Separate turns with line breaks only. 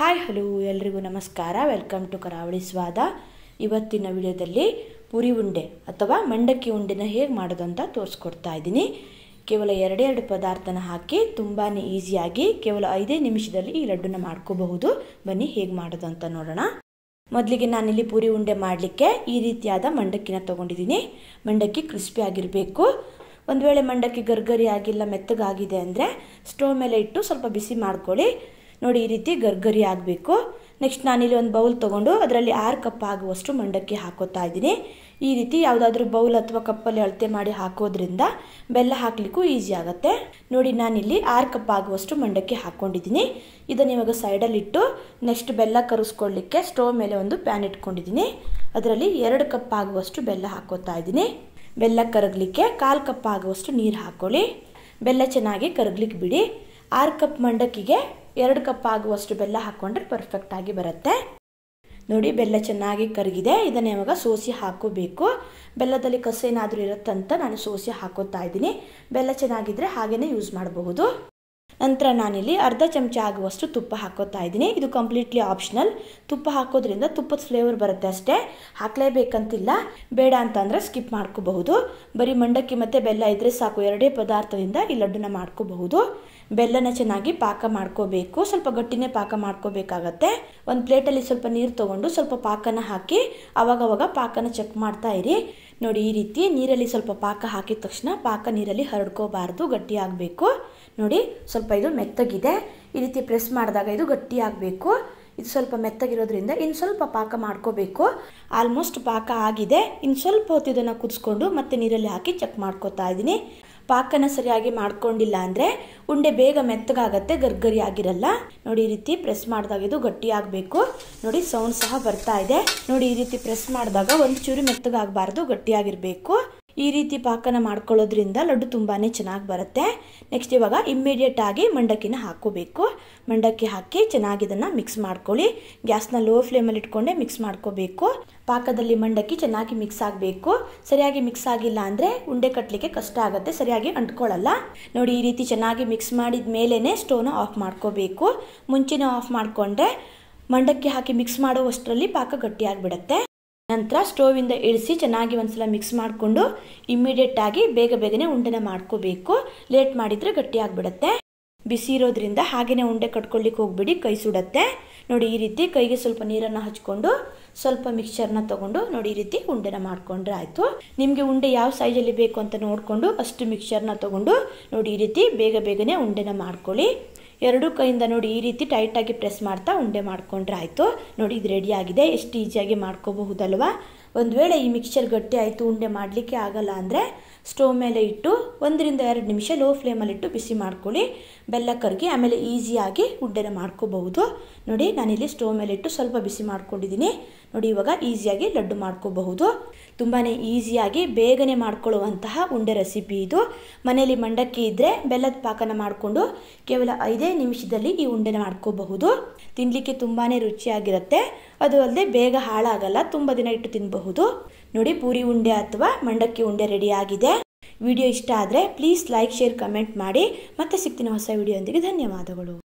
hi hello ಎಲ್ರಿಗೂ ನಮಸ್ಕಾರ welcome to ಕರಾವಳಿ ಸ್ವಾದ ಇವತ್ತಿನ ವಿಡಿಯೋದಲ್ಲಿ ಪುರಿ ಉಂಡೆ ಅಥವಾ ಮಂಡಕ್ಕಿ ಉಂಡೆನ ಹೇಗೆ ಮಾಡೋದು ಅಂತ ತೋರಿಸ್ಕೊಡ್ತಾ ಇದ್ದೀನಿ ಕೇವಲ ಎರಡೆರಡು ಪದಾರ್ಥನ ಹಾಕಿ ತುಂಬಾ ಈಸಿಯಾಗಿ ಕೇವಲ ಐದೇ ನಿಮಿಷದಲ್ಲಿ ಈ ಲಡ್ಡುನ ಮಾಡ್ಕೋಬಹುದು ಬನ್ನಿ ಹೇಗೆ ಮಾಡೋದು ಅಂತ ನೋಡೋಣ ಮೊದಲಿಗೆ ನಾನಿಲ್ಲಿ ಪೂರಿ ಉಂಡೆ ಮಾಡಲಿಕ್ಕೆ ಈ ರೀತಿಯಾದ ಮಂಡಕ್ಕಿನ ತೊಗೊಂಡಿದ್ದೀನಿ ಮಂಡಕ್ಕಿ ಕ್ರಿಸ್ಪಿ ಆಗಿರಬೇಕು ಒಂದು ವೇಳೆ ಮಂಡಕ್ಕಿ ಗರ್ಗರಿ ಆಗಿಲ್ಲ ಮೆತ್ತಗಾಗಿದೆ ಅಂದರೆ ಸ್ಟೋವ್ ಮೇಲೆ ಇಟ್ಟು ಸ್ವಲ್ಪ ಬಿಸಿ ಮಾಡ್ಕೊಳ್ಳಿ ನೋಡಿ ಈ ರೀತಿ ಗರ್ಗರಿ ಆಗಬೇಕು ನೆಕ್ಸ್ಟ್ ನಾನಿಲ್ಲಿ ಒಂದು ಬೌಲ್ ತೊಗೊಂಡು ಅದರಲ್ಲಿ ಆರು ಕಪ್ ಆಗುವಷ್ಟು ಮಂಡಕ್ಕಿ ಹಾಕೋತಾ ಇದ್ದೀನಿ ಈ ರೀತಿ ಯಾವುದಾದ್ರೂ ಬೌಲ್ ಅಥವಾ ಕಪ್ಪಲ್ಲಿ ಅಳತೆ ಮಾಡಿ ಹಾಕೋದ್ರಿಂದ ಬೆಲ್ಲ ಹಾಕಲಿಕ್ಕೂ ಈಸಿ ಆಗುತ್ತೆ ನೋಡಿ ನಾನಿಲ್ಲಿ ಆರು ಕಪ್ ಆಗುವಷ್ಟು ಮಂಡಕ್ಕಿ ಹಾಕ್ಕೊಂಡಿದ್ದೀನಿ ಇದನ್ನು ಇವಾಗ ಸೈಡಲ್ಲಿಟ್ಟು ನೆಕ್ಸ್ಟ್ ಬೆಲ್ಲ ಕರೆಸ್ಕೊಳ್ಳಿಕ್ಕೆ ಸ್ಟೋವ್ ಮೇಲೆ ಒಂದು ಪ್ಯಾನ್ ಇಟ್ಕೊಂಡಿದ್ದೀನಿ ಅದರಲ್ಲಿ ಎರಡು ಕಪ್ ಆಗುವಷ್ಟು ಬೆಲ್ಲ ಹಾಕೋತಾ ಇದ್ದೀನಿ ಬೆಲ್ಲ ಕರಗಲಿಕ್ಕೆ ಕಾಲು ಕಪ್ ಆಗುವಷ್ಟು ನೀರು ಹಾಕ್ಕೊಳ್ಳಿ ಬೆಲ್ಲ ಚೆನ್ನಾಗಿ ಕರಗ್ಲಿಕ್ಕೆ ಬಿಡಿ ಆರು ಕಪ್ ಮಂಡಕ್ಕಿಗೆ ಎರಡು ಕಪ್ ಆಗುವಷ್ಟು ಬೆಲ್ಲ ಹಾಕ್ಕೊಂಡ್ರೆ ಪರ್ಫೆಕ್ಟಾಗಿ ಬರುತ್ತೆ ನೋಡಿ ಬೆಲ್ಲ ಚೆನ್ನಾಗಿ ಕರಗಿದೆ ಇದನ್ನು ಇವಾಗ ಸೋಸಿ ಹಾಕೋಬೇಕು ಬೆಲ್ಲದಲ್ಲಿ ಕಸ ಏನಾದರೂ ಇರುತ್ತಂತ ನಾನು ಸೋಸಿ ಹಾಕೋತಾ ಇದ್ದೀನಿ ಬೆಲ್ಲ ಚೆನ್ನಾಗಿದ್ದರೆ ಹಾಗೇ ಯೂಸ್ ಮಾಡಬಹುದು ನಂತರ ನಾನಿಲ್ಲಿ ಅರ್ಧ ಚಮಚ ಆಗುವಷ್ಟು ತುಪ್ಪ ಹಾಕೋತಾ ಇದ್ದೀನಿ ಇದು ಕಂಪ್ಲೀಟ್ಲಿ ಆಪ್ಷನಲ್ ತುಪ್ಪ ಹಾಕೋದ್ರಿಂದ ತುಪ್ಪದ ಫ್ಲೇವರ್ ಬರುತ್ತೆ ಅಷ್ಟೇ ಹಾಕಲೇಬೇಕಂತಿಲ್ಲ ಬೇಡ ಅಂತಂದರೆ ಸ್ಕಿಪ್ ಮಾಡ್ಕೋಬಹುದು ಬರೀ ಮಂಡಕ್ಕಿ ಮತ್ತು ಬೆಲ್ಲ ಇದ್ದರೆ ಸಾಕು ಎರಡೇ ಪದಾರ್ಥದಿಂದ ಈ ಲಡ್ಡುನ ಮಾಡ್ಕೋಬಹುದು ಬೆಲ್ಲನ ಚೆನ್ನಾಗಿ ಪಾಕ ಮಾಡ್ಕೋಬೇಕು ಸ್ವಲ್ಪ ಗಟ್ಟಿನೇ ಪಾಕ ಮಾಡ್ಕೋಬೇಕಾಗತ್ತೆ ಒಂದು ಪ್ಲೇಟಲ್ಲಿ ಸ್ವಲ್ಪ ನೀರು ತೊಗೊಂಡು ಸ್ವಲ್ಪ ಪಾಕನ ಹಾಕಿ ಆವಾಗವಾಗ ಪಾಕನ ಚೆಕ್ ಮಾಡ್ತಾ ಇರಿ ನೋಡಿ ಈ ರೀತಿ ನೀರಲ್ಲಿ ಸ್ವಲ್ಪ ಪಾಕ ಹಾಕಿದ ತಕ್ಷಣ ಪಾಕ ನೀರಲ್ಲಿ ಹರಡ್ಕೋಬಾರ್ದು ಗಟ್ಟಿ ಆಗಬೇಕು ನೋಡಿ ಸ್ವಲ್ಪ ಇದು ಮೆತ್ತಗಿದೆ ಈ ರೀತಿ ಪ್ರೆಸ್ ಮಾಡಿದಾಗ ಇದು ಗಟ್ಟಿ ಆಗಬೇಕು ಇದು ಸ್ವಲ್ಪ ಮೆತ್ತಗಿರೋದ್ರಿಂದ ಇನ್ನು ಸ್ವಲ್ಪ ಪಾಕ ಮಾಡ್ಕೋಬೇಕು ಆಲ್ಮೋಸ್ಟ್ ಪಾಕ ಆಗಿದೆ ಇನ್ನು ಸ್ವಲ್ಪ ಹೊತ್ತು ಇದನ್ನು ಕುದಿಸ್ಕೊಂಡು ಮತ್ತೆ ನೀರಲ್ಲಿ ಹಾಕಿ ಚೆಕ್ ಮಾಡ್ಕೋತಾ ಇದ್ದೀನಿ ಪಾಕನ ಸರಿಯಾಗಿ ಮಾಡ್ಕೊಂಡಿಲ್ಲ ಅಂದರೆ ಉಂಡೆ ಬೇಗ ಮೆತ್ತಗಾಗತ್ತೆ ಗರ್ಗರಿ ಆಗಿರಲ್ಲ ನೋಡಿ ಈ ರೀತಿ ಪ್ರೆಸ್ ಮಾಡಿದಾಗ ಇದು ಗಟ್ಟಿಯಾಗಬೇಕು ನೋಡಿ ಸೌಂಡ್ ಸಹ ಬರ್ತಾ ಇದೆ ನೋಡಿ ಈ ರೀತಿ ಪ್ರೆಸ್ ಮಾಡಿದಾಗ ಒಂದು ಚೂರು ಮೆತ್ತಗಾಗಬಾರ್ದು ಗಟ್ಟಿಯಾಗಿರಬೇಕು ಈ ರೀತಿ ಪಾಕನ ಮಾಡ್ಕೊಳ್ಳೋದ್ರಿಂದ ಲಡ್ಡು ತುಂಬಾ ಚೆನ್ನಾಗಿ ಬರುತ್ತೆ ನೆಕ್ಸ್ಟ್ ಇವಾಗ ಇಮ್ಮಿಡಿಯೇಟ್ ಆಗಿ ಮಂಡಕ್ಕಿನ ಹಾಕೋಬೇಕು ಮಂಡಕ್ಕಿ ಹಾಕಿ ಚೆನ್ನಾಗಿ ಇದನ್ನು ಮಿಕ್ಸ್ ಮಾಡ್ಕೊಳ್ಳಿ ಗ್ಯಾಸ್ನ ಲೋ ಫ್ಲೇಮಲ್ಲಿ ಇಟ್ಕೊಂಡೆ ಮಿಕ್ಸ್ ಮಾಡ್ಕೋಬೇಕು ಪಾಕದಲ್ಲಿ ಮಂಡಕ್ಕಿ ಚೆನ್ನಾಗಿ ಮಿಕ್ಸ್ ಆಗಬೇಕು ಸರಿಯಾಗಿ ಮಿಕ್ಸ್ ಆಗಿಲ್ಲ ಅಂದರೆ ಉಂಡೆ ಕಟ್ಟಲಿಕ್ಕೆ ಕಷ್ಟ ಆಗುತ್ತೆ ಸರಿಯಾಗಿ ಅಂಟ್ಕೊಳ್ಳಲ್ಲ ನೋಡಿ ಈ ರೀತಿ ಚೆನ್ನಾಗಿ ಮಿಕ್ಸ್ ಮಾಡಿದ ಮೇಲೇ ಸ್ಟೋವ್ನ ಆಫ್ ಮಾಡ್ಕೋಬೇಕು ಮುಂಚೆನೇ ಆಫ್ ಮಾಡಿಕೊಂಡ್ರೆ ಮಂಡಕ್ಕಿ ಹಾಕಿ ಮಿಕ್ಸ್ ಮಾಡುವಷ್ಟರಲ್ಲಿ ಪಾಕ ಗಟ್ಟಿಯಾಗಿಬಿಡತ್ತೆ ನಂತರ ಸ್ಟೋವಿಂದ ಇಳಿಸಿ ಚೆನ್ನಾಗಿ ಒಂದು ಸಲ ಮಿಕ್ಸ್ ಮಾಡಿಕೊಂಡು ಇಮ್ಮಿಡಿಯೇಟಾಗಿ ಬೇಗ ಬೇಗನೆ ಉಂಡೆನ ಮಾಡ್ಕೋಬೇಕು ಲೇಟ್ ಮಾಡಿದರೆ ಗಟ್ಟಿಯಾಗಿಬಿಡತ್ತೆ ಬಿಸಿ ಇರೋದ್ರಿಂದ ಹಾಗೆಯೇ ಉಂಡೆ ಕಟ್ಕೊಳ್ಳಿಕ್ಕೆ ಹೋಗ್ಬಿಡಿ ಕೈ ಸುಡತ್ತೆ ನೋಡಿ ಈ ರೀತಿ ಕೈಗೆ ಸ್ವಲ್ಪ ನೀರನ್ನು ಹಚ್ಕೊಂಡು ಸ್ವಲ್ಪ ಮಿಕ್ಸ್ಚರ್ನ ತೊಗೊಂಡು ನೋಡಿ ಈ ರೀತಿ ಉಂಡೆನ ಮಾಡಿಕೊಂಡ್ರೆ ಆಯಿತು ನಿಮಗೆ ಉಂಡೆ ಯಾವ ಸೈಜಲ್ಲಿ ಬೇಕು ಅಂತ ನೋಡಿಕೊಂಡು ಅಷ್ಟು ಮಿಕ್ಸ್ಚರ್ನ ತೊಗೊಂಡು ನೋಡಿ ಈ ರೀತಿ ಬೇಗ ಬೇಗನೆ ಉಂಡೆನ ಮಾಡ್ಕೊಳ್ಳಿ ಎರಡು ಕೈಯಿಂದ ನೋಡಿ ಈ ರೀತಿ ಟೈಟಾಗಿ ಪ್ರೆಸ್ ಮಾಡ್ತಾ ಉಂಡೆ ಮಾಡ್ಕೊಂಡ್ರೆ ಆಯಿತು ನೋಡಿ ಇದು ರೆಡಿ ಆಗಿದೆ ಎಷ್ಟು ಈಸಿಯಾಗಿ ಮಾಡ್ಕೋಬಹುದಲ್ವಾ ಒಂದು ವೇಳೆ ಈ ಮಿಕ್ಸ್ಚರ್ ಗಟ್ಟಿ ಆಯಿತು ಉಂಡೆ ಮಾಡಲಿಕ್ಕೆ ಆಗಲ್ಲ ಅಂದರೆ ಸ್ಟೋವ್ ಮೇಲೆ ಇಟ್ಟು ಒಂದರಿಂದ ಎರಡು ನಿಮಿಷ ಲೋ ಫ್ಲೇಮಲ್ಲಿಟ್ಟು ಬಿಸಿ ಮಾಡ್ಕೊಳ್ಳಿ ಬೆಲ್ಲ ಕರಗಿ ಆಮೇಲೆ ಈಸಿಯಾಗಿ ಉಂಡೆನ ಮಾಡ್ಕೋಬಹುದು ನೋಡಿ ನಾನಿಲ್ಲಿ ಸ್ಟೋವ್ ಮೇಲೆ ಇಟ್ಟು ಸ್ವಲ್ಪ ಬಿಸಿ ಮಾಡ್ಕೊಂಡಿದ್ದೀನಿ ನೋಡಿ ಇವಾಗ ಈಸಿಯಾಗಿ ಲಡ್ಡು ಮಾಡ್ಕೋಬಹುದು ತುಂಬಾ ಈಸಿಯಾಗಿ ಬೇಗನೆ ಮಾಡ್ಕೊಳ್ಳುವಂತಹ ಉಂಡೆ ರೆಸಿಪಿ ಇದು ಮನೆಯಲ್ಲಿ ಮಂಡಕ್ಕಿ ಇದ್ದರೆ ಬೆಲ್ಲದ ಪಾಕನ ಮಾಡಿಕೊಂಡು ಕೇವಲ ಐದೇ ನಿಮಿಷದಲ್ಲಿ ಈ ಉಂಡೆನ ಮಾಡ್ಕೋಬಹುದು ತಿನ್ನಲಿಕ್ಕೆ ತುಂಬಾ ರುಚಿಯಾಗಿರುತ್ತೆ ಅದು ಅಲ್ಲದೆ ಬೇಗ ಹಾಳಾಗಲ್ಲ ತುಂಬ ದಿನ ಇಟ್ಟು ತಿನ್ಬೋದು ಮಾಡಬಹುದು ನೋಡಿ ಪೂರಿ ಉಂಡೆ ಅಥವಾ ಮಂಡಕ್ಕಿ ಉಂಡೆ ರೆಡಿ ಆಗಿದೆ ವಿಡಿಯೋ ಇಷ್ಟ ಆದರೆ ಪ್ಲೀಸ್ ಲೈಕ್ ಶೇರ್ ಕಮೆಂಟ್ ಮಾಡಿ ಮತ್ತೆ ಸಿಗ್ತೀನಿ ಹೊಸ ವಿಡಿಯೋಂದಿಗೆ ಧನ್ಯವಾದಗಳು